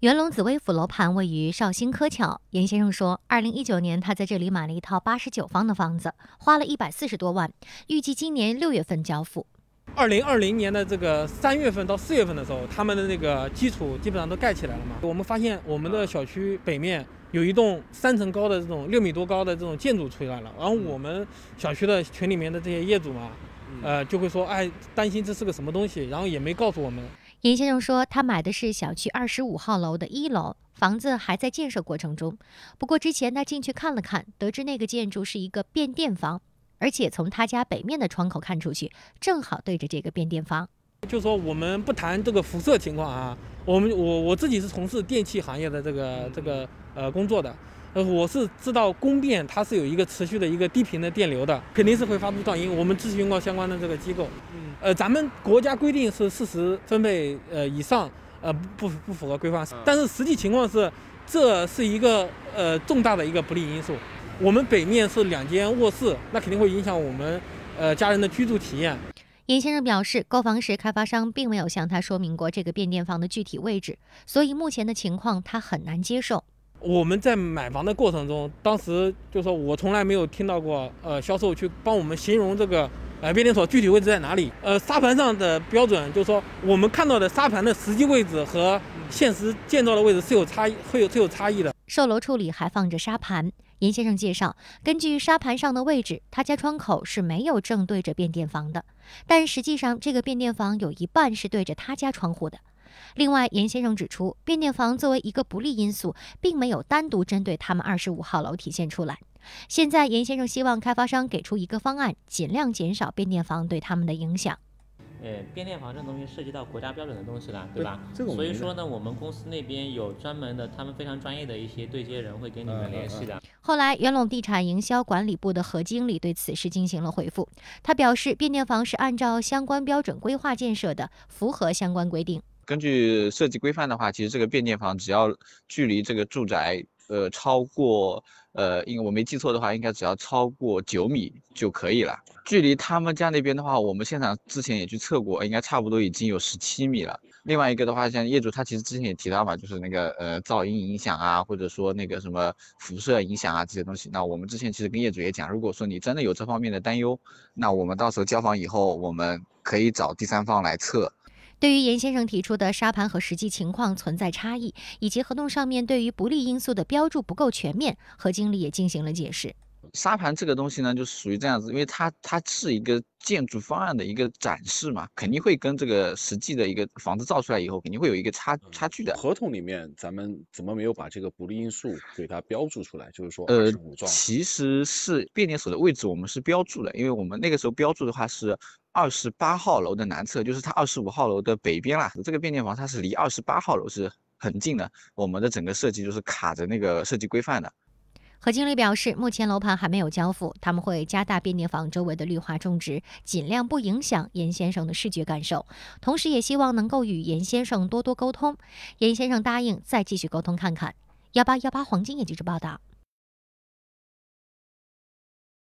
元隆紫薇府楼盘位于绍兴柯桥，严先生说，二零一九年他在这里买了一套八十九方的房子，花了一百四十多万，预计今年六月份交付。二零二零年的这个三月份到四月份的时候，他们的那个基础基本上都盖起来了嘛。我们发现我们的小区北面有一栋三层高的这种六米多高的这种建筑出来了，然后我们小区的群里面的这些业主嘛，呃，就会说，哎，担心这是个什么东西，然后也没告诉我们。尹先生说，他买的是小区二十五号楼的一楼房子，还在建设过程中。不过之前他进去看了看，得知那个建筑是一个变电房，而且从他家北面的窗口看出去，正好对着这个变电房。就说我们不谈这个辐射情况啊，我们我我自己是从事电器行业的这个这个呃工作的，呃我是知道供电它是有一个持续的一个低频的电流的，肯定是会发出噪音。我们咨询过相关的这个机构，呃咱们国家规定是四十分贝呃以上，呃不不符合规范，但是实际情况是这是一个呃重大的一个不利因素。我们北面是两间卧室，那肯定会影响我们呃家人的居住体验。严先生表示，购房时开发商并没有向他说明过这个变电房的具体位置，所以目前的情况他很难接受。我们在买房的过程中，当时就说我从来没有听到过，呃，销售去帮我们形容这个，呃，变电所具体位置在哪里？呃，沙盘上的标准就是说，我们看到的沙盘的实际位置和现实建造的位置是有差异，会有是有差异的。售楼处里还放着沙盘。严先生介绍，根据沙盘上的位置，他家窗口是没有正对着变电房的。但实际上，这个变电房有一半是对着他家窗户的。另外，严先生指出，变电房作为一个不利因素，并没有单独针对他们二十五号楼体现出来。现在，严先生希望开发商给出一个方案，尽量减少变电房对他们的影响。呃，变电房这东西涉及到国家标准的东西了，对吧？所以说呢，我们公司那边有专门的，他们非常专业的一些对接人会跟你们联系的。后来，元隆地产营销管理部的何经理对此事进行了回复，他表示，变电房是按照相关标准规划建设的，符合相关规定。根据设计规范的话，其实这个变电房只要距离这个住宅。呃，超过呃，因为我没记错的话，应该只要超过九米就可以了。距离他们家那边的话，我们现场之前也去测过，应该差不多已经有十七米了。另外一个的话，像业主他其实之前也提到嘛，就是那个呃噪音影响啊，或者说那个什么辐射影响啊这些东西。那我们之前其实跟业主也讲，如果说你真的有这方面的担忧，那我们到时候交房以后，我们可以找第三方来测。对于严先生提出的沙盘和实际情况存在差异，以及合同上面对于不利因素的标注不够全面，何经理也进行了解释。沙盘这个东西呢，就属于这样子，因为它它是一个建筑方案的一个展示嘛，肯定会跟这个实际的一个房子造出来以后，肯定会有一个差差距的。合同里面咱们怎么没有把这个不利因素给它标注出来？就是说呃，其实是变电所的位置我们是标注的，因为我们那个时候标注的话是。二十八号楼的南侧就是它，二十五号楼的北边啦。这个变电房它是离二十八号楼是很近的。我们的整个设计就是卡着那个设计规范的。何经理表示，目前楼盘还没有交付，他们会加大变电房周围的绿化种植，尽量不影响严先生的视觉感受，同时也希望能够与严先生多多沟通。严先生答应再继续沟通看看。幺八幺八黄金也记者报道。